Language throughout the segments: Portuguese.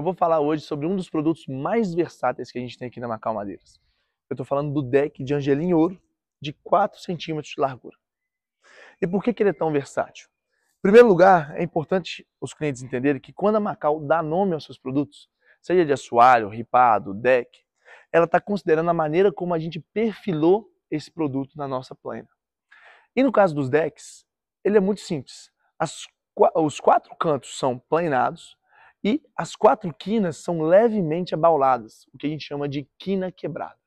eu vou falar hoje sobre um dos produtos mais versáteis que a gente tem aqui na Macau Madeiras. Eu estou falando do deck de angelim ouro de 4 centímetros de largura. E por que, que ele é tão versátil? Em primeiro lugar, é importante os clientes entenderem que quando a Macau dá nome aos seus produtos, seja de assoalho, ripado, deck, ela está considerando a maneira como a gente perfilou esse produto na nossa plena. E no caso dos decks, ele é muito simples. As, os quatro cantos são planeados e as quatro quinas são levemente abauladas, o que a gente chama de quina quebrada.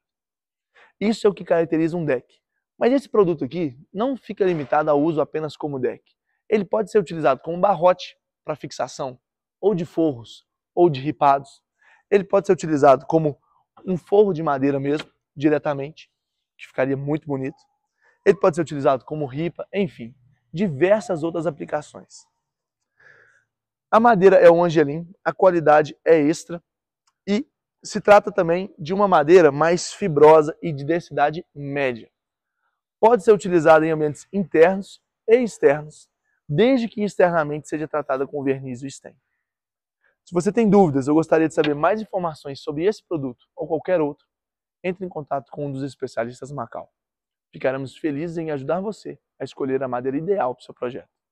Isso é o que caracteriza um deck. Mas esse produto aqui não fica limitado ao uso apenas como deck. Ele pode ser utilizado como barrote para fixação, ou de forros, ou de ripados. Ele pode ser utilizado como um forro de madeira mesmo, diretamente, que ficaria muito bonito. Ele pode ser utilizado como ripa, enfim, diversas outras aplicações. A madeira é um angelim, a qualidade é extra e se trata também de uma madeira mais fibrosa e de densidade média. Pode ser utilizada em ambientes internos e externos, desde que externamente seja tratada com verniz ou stain. Se você tem dúvidas ou gostaria de saber mais informações sobre esse produto ou qualquer outro, entre em contato com um dos especialistas Macau. Ficaremos felizes em ajudar você a escolher a madeira ideal para o seu projeto.